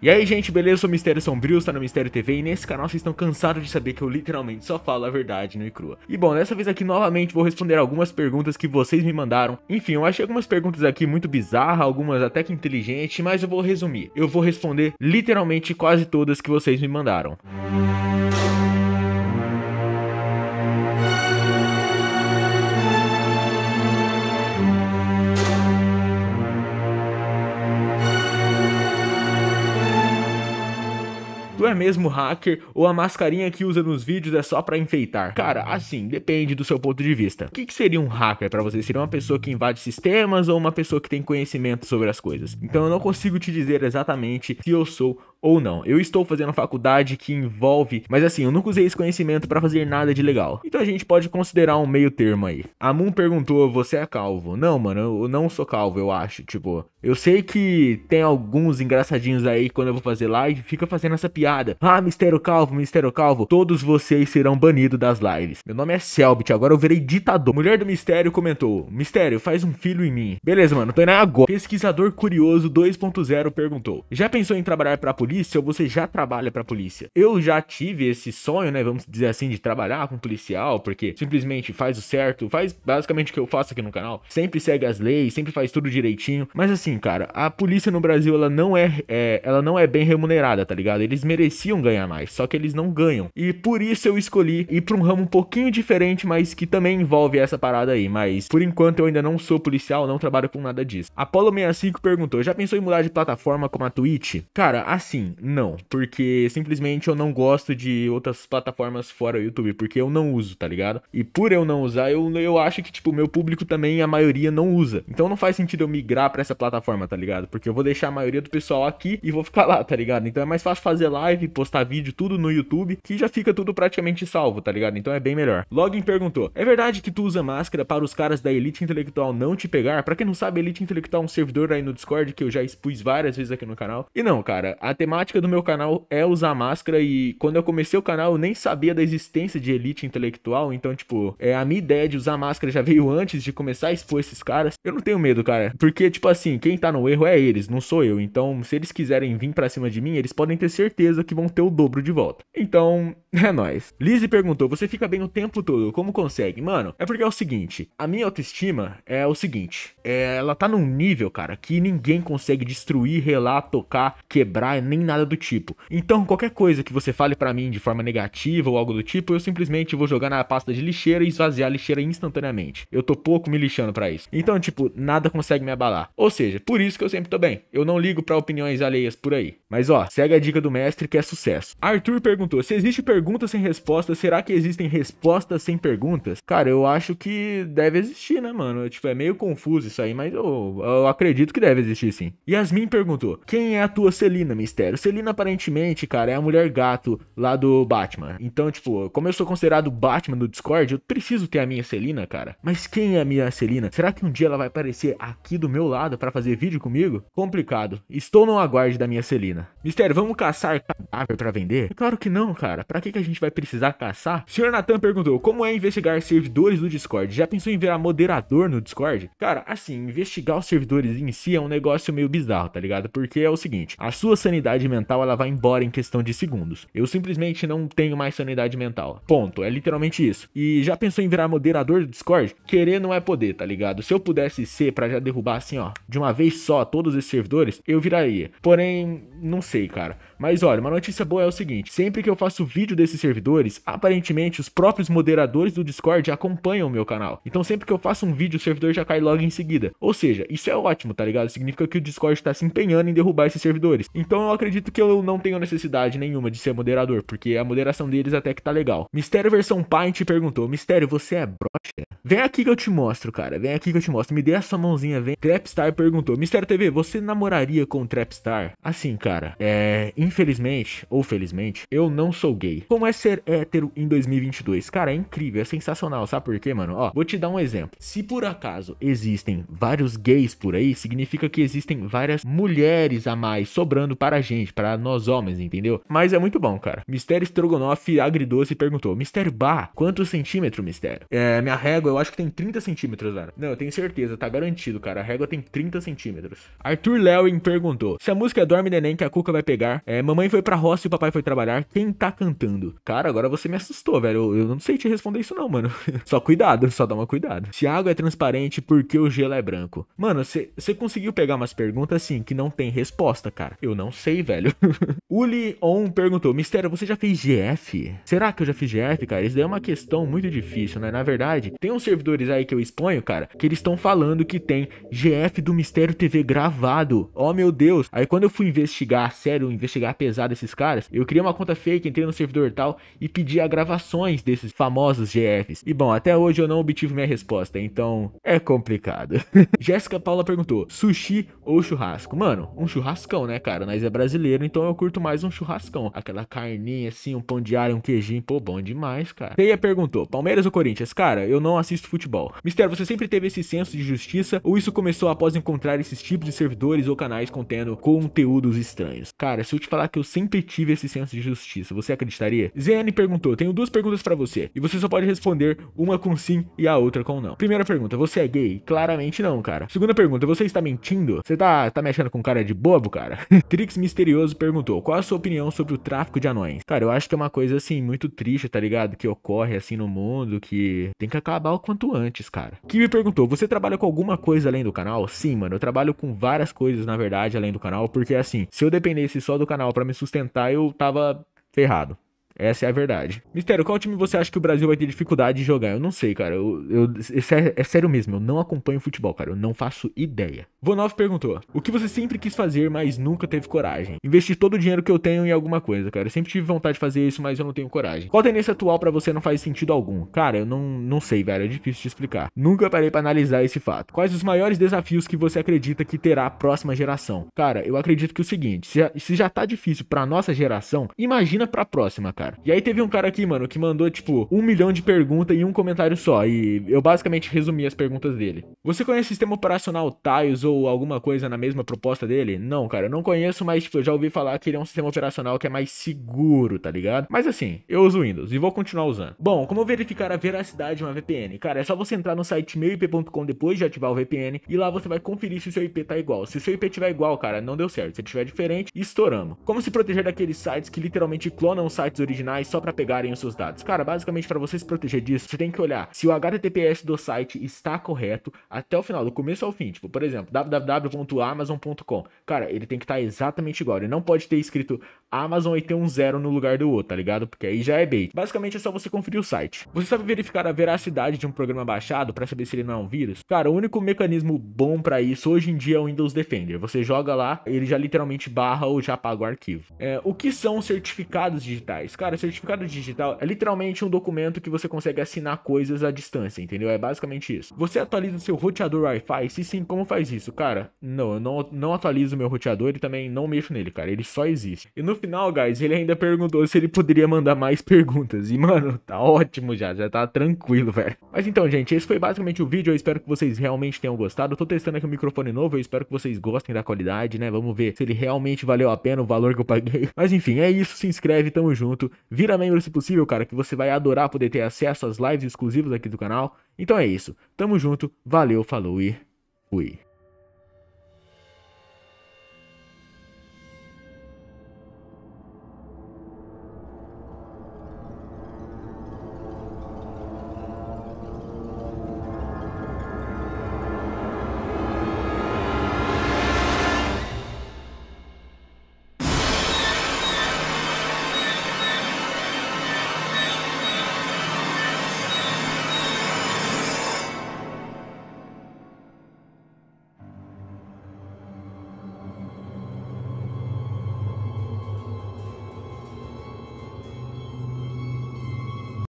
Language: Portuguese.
E aí gente, beleza? Eu sou o Mistério Sombrio, está no Mistério TV e nesse canal vocês estão cansados de saber que eu literalmente só falo a verdade no e é crua. E bom, dessa vez aqui novamente vou responder algumas perguntas que vocês me mandaram. Enfim, eu achei algumas perguntas aqui muito bizarras, algumas até que inteligentes, mas eu vou resumir. Eu vou responder literalmente quase todas que vocês me mandaram. Música é mesmo hacker ou a mascarinha que usa nos vídeos é só para enfeitar? Cara, assim, depende do seu ponto de vista. O que, que seria um hacker para você? Seria uma pessoa que invade sistemas ou uma pessoa que tem conhecimento sobre as coisas? Então eu não consigo te dizer exatamente se eu sou ou não. Eu estou fazendo faculdade que envolve, mas assim, eu nunca usei esse conhecimento para fazer nada de legal. Então a gente pode considerar um meio termo aí. A Moon perguntou: "Você é calvo?" Não, mano, eu não sou calvo, eu acho. Tipo, eu sei que tem alguns engraçadinhos aí quando eu vou fazer live, fica fazendo essa piada. Ah, mistério calvo, mistério calvo, todos vocês serão banidos das lives. Meu nome é Selbit, agora eu virei ditador. Mulher do Mistério comentou: "Mistério, faz um filho em mim." Beleza, mano, tô indo agora. Pesquisador curioso 2.0 perguntou: "Já pensou em trabalhar para polícia ou você já trabalha para polícia. Eu já tive esse sonho, né, vamos dizer assim, de trabalhar com policial, porque simplesmente faz o certo, faz basicamente o que eu faço aqui no canal, sempre segue as leis, sempre faz tudo direitinho. Mas assim, cara, a polícia no Brasil ela não é, é ela não é bem remunerada, tá ligado? Eles mereciam ganhar mais, só que eles não ganham. E por isso eu escolhi ir para um ramo um pouquinho diferente, mas que também envolve essa parada aí. Mas por enquanto eu ainda não sou policial, não trabalho com nada disso. Apolo 65 perguntou: já pensou em mudar de plataforma como a Twitch? Cara, assim assim, não. Porque simplesmente eu não gosto de outras plataformas fora o YouTube, porque eu não uso, tá ligado? E por eu não usar, eu, eu acho que, tipo, o meu público também, a maioria não usa. Então não faz sentido eu migrar para essa plataforma, tá ligado? Porque eu vou deixar a maioria do pessoal aqui e vou ficar lá, tá ligado? Então é mais fácil fazer live, postar vídeo, tudo no YouTube, que já fica tudo praticamente salvo, tá ligado? Então é bem melhor. Login perguntou: É verdade que tu usa máscara para os caras da elite intelectual não te pegar? Para quem não sabe, elite intelectual é um servidor aí no Discord que eu já expus várias vezes aqui no canal. E não, cara, até temática do meu canal é usar máscara e quando eu comecei o canal eu nem sabia da existência de elite intelectual, então, tipo, é, a minha ideia de usar máscara já veio antes de começar a expor esses caras. Eu não tenho medo, cara, porque, tipo assim, quem tá no erro é eles, não sou eu. Então, se eles quiserem vir pra cima de mim, eles podem ter certeza que vão ter o dobro de volta. Então, é nóis. Lizzie perguntou, você fica bem o tempo todo, como consegue? Mano, é porque é o seguinte, a minha autoestima é o seguinte, é, ela tá num nível, cara, que ninguém consegue destruir, relar, tocar, quebrar, nem nem nada do tipo. Então, qualquer coisa que você fale para mim de forma negativa ou algo do tipo, eu simplesmente vou jogar na pasta de lixeira e esvaziar a lixeira instantaneamente. Eu tô pouco me lixando para isso. Então, tipo, nada consegue me abalar. Ou seja, por isso que eu sempre tô bem. Eu não ligo para opiniões alheias por aí. Mas ó, segue a dica do mestre que é sucesso. Arthur perguntou: se existe pergunta sem resposta, será que existem respostas sem perguntas? Cara, eu acho que deve existir, né, mano? Tipo, é meio confuso isso aí, mas eu, eu acredito que deve existir sim. Yasmin perguntou: quem é a tua Celina, Mistério? velho. Celina, aparentemente, cara, é a mulher gato lá do Batman. Então, tipo, como eu sou considerado Batman no Discord, eu preciso ter a minha Celina, cara. Mas quem é a minha Celina? Será que um dia ela vai aparecer aqui do meu lado para fazer vídeo comigo? Complicado. Estou no aguarde da minha Celina. Mistério, vamos caçar cadáver para vender? É claro que não, cara. Pra que, que a gente vai precisar caçar? Senhor Nathan perguntou, como é investigar servidores do Discord? Já pensou em virar moderador no Discord? Cara, assim, investigar os servidores em si é um negócio meio bizarro, tá ligado? Porque é o seguinte, a sua sanidade sanidade mental ela vai embora em questão de segundos. Eu simplesmente não tenho mais sanidade mental. Ponto. É literalmente isso. E já pensou em virar moderador do Discord? Querer não é poder, tá ligado? Se eu pudesse ser para já derrubar assim, ó, de uma vez só todos esses servidores, eu viraria. Porém, não sei, cara. Mas olha, uma notícia boa é o seguinte: sempre que eu faço vídeo desses servidores, aparentemente os próprios moderadores do Discord acompanham o meu canal. Então sempre que eu faço um vídeo, o servidor já cai logo em seguida. Ou seja, isso é ótimo, tá ligado? Significa que o Discord tá se empenhando em derrubar esses servidores. Então eu acredito que eu não tenho necessidade nenhuma de ser moderador, porque a moderação deles até que tá legal. Mistério versão te perguntou: Mistério, você é brocha? Vem aqui que eu te mostro, cara. Vem aqui que eu te mostro. Me dê a sua mãozinha, vem. Trapstar perguntou: Mistério TV, você namoraria com Trapstar? Assim, cara, é Infelizmente, ou felizmente, eu não sou gay. Como é ser hétero em 2022? Cara, é incrível, é sensacional. Sabe por quê, mano? Ó, vou te dar um exemplo. Se por acaso existem vários gays por aí, significa que existem várias mulheres a mais sobrando para a gente, para nós homens, entendeu? Mas é muito bom, cara. Mistério Strogonoff agridoce perguntou: Mistério Bar, quanto centímetro, mistério? É, minha régua eu acho que tem 30 centímetros, cara. Não, eu tenho certeza, tá garantido, cara. A régua tem 30 centímetros. Arthur Lewin perguntou: Se a música Dorme Neném que a Cuca vai pegar, é é, mamãe foi pra roça e o papai foi trabalhar. Quem tá cantando? Cara, agora você me assustou, velho. Eu, eu não sei te responder isso, não, mano. só cuidado, só dá uma cuidado. Se a água é transparente, por que o gelo é branco? Mano, você conseguiu pegar umas perguntas assim que não tem resposta, cara. Eu não sei, velho. Uli On perguntou: Mistério, você já fez GF? Será que eu já fiz GF, cara? Isso daí é uma questão muito difícil, né? Na verdade, tem uns servidores aí que eu exponho, cara, que eles estão falando que tem GF do Mistério TV gravado. Oh, meu Deus. Aí quando eu fui investigar, sério, investigar pegar pesado esses caras, eu criei uma conta fake, entrei no servidor tal e pedi a gravações desses famosos GFs. E bom, até hoje eu não obtive minha resposta, então é complicado. Jéssica Paula perguntou: sushi ou churrasco? Mano, um churrascão, né, cara? Nós é brasileiro, então eu curto mais um churrascão. Aquela carninha assim, um pão de alho, um queijinho, pô, bom demais, cara. Teia perguntou: Palmeiras ou Corinthians? Cara, eu não assisto futebol. Mister, você sempre teve esse senso de justiça ou isso começou após encontrar esses tipos de servidores ou canais contendo conteúdos estranhos? Cara, se eu te falar falar que eu sempre tive esse senso de justiça. Você acreditaria? ZN perguntou: Tenho duas perguntas para você. E você só pode responder uma com sim e a outra com não. Primeira pergunta: Você é gay? Claramente não, cara. Segunda pergunta: Você está mentindo? Você tá, tá me achando com cara de bobo, cara? Trix Misterioso perguntou: Qual a sua opinião sobre o tráfico de anões? Cara, eu acho que é uma coisa assim muito triste, tá ligado? Que ocorre assim no mundo, que tem que acabar o quanto antes, cara. Que me perguntou: Você trabalha com alguma coisa além do canal? Sim, mano. Eu trabalho com várias coisas, na verdade, além do canal, porque assim, se eu dependesse só do canal para me sustentar, eu tava ferrado. Essa é a verdade. Mistério, qual time você acha que o Brasil vai ter dificuldade de jogar? Eu não sei, cara. Eu, eu é, é, sério mesmo, eu não acompanho futebol, cara. Eu não faço ideia. Vonov perguntou: O que você sempre quis fazer, mas nunca teve coragem? Investir todo o dinheiro que eu tenho em alguma coisa, cara. Eu sempre tive vontade de fazer isso, mas eu não tenho coragem. Qual tendência atual para você não faz sentido algum? Cara, eu não, não sei, velho. É difícil de explicar. Nunca parei para analisar esse fato. Quais os maiores desafios que você acredita que terá a próxima geração? Cara, eu acredito que é o seguinte: se já, se já tá difícil pra nossa geração, imagina pra próxima, cara cara. E aí teve um cara aqui, mano, que mandou, tipo, um milhão de perguntas e um comentário só. E eu basicamente resumi as perguntas dele. Você conhece sistema operacional Tiles ou alguma coisa na mesma proposta dele? Não, cara, eu não conheço, mas, tipo, eu já ouvi falar que ele é um sistema operacional que é mais seguro, tá ligado? Mas assim, eu uso Windows e vou continuar usando. Bom, como verificar a veracidade de uma VPN? Cara, é só você entrar no site meuip.com depois de ativar o VPN e lá você vai conferir se o seu IP tá igual. Se o seu IP tiver igual, cara, não deu certo. Se tiver diferente, estouramos. Como se proteger daqueles sites que literalmente clonam sites originais originais só para pegarem os seus dados. Cara, basicamente para você se proteger disso, você tem que olhar se o HTTPS do site está correto até o final, do começo ao fim. Tipo, por exemplo, www.amazon.com. Cara, ele tem que estar tá exatamente igual. Ele não pode ter escrito Amazon e ter um zero no lugar do outro, tá ligado? Porque aí já é bait. Basicamente é só você conferir o site. Você sabe verificar a veracidade de um programa baixado para saber se ele não é um vírus? Cara, o único mecanismo bom para isso hoje em dia é o Windows Defender. Você joga lá, ele já literalmente barra ou já apaga o arquivo. É, o que são certificados digitais? Cara, Cara, certificado digital é literalmente um documento que você consegue assinar coisas à distância, entendeu? É basicamente isso. Você atualiza o seu roteador Wi-Fi? Se sim, como faz isso? Cara, não, eu não, não atualizo o meu roteador e também não mexo nele, cara. Ele só existe. E no final, guys, ele ainda perguntou se ele poderia mandar mais perguntas. E, mano, tá ótimo já, já tá tranquilo, velho. Mas então, gente, esse foi basicamente o vídeo. Eu espero que vocês realmente tenham gostado. Eu tô testando aqui o um microfone novo, eu espero que vocês gostem da qualidade, né? Vamos ver se ele realmente valeu a pena o valor que eu paguei. Mas enfim, é isso. Se inscreve, tamo junto. Vira membro se possível, cara, que você vai adorar poder ter acesso às lives exclusivas aqui do canal. Então é isso. Tamo junto, valeu, falou e fui.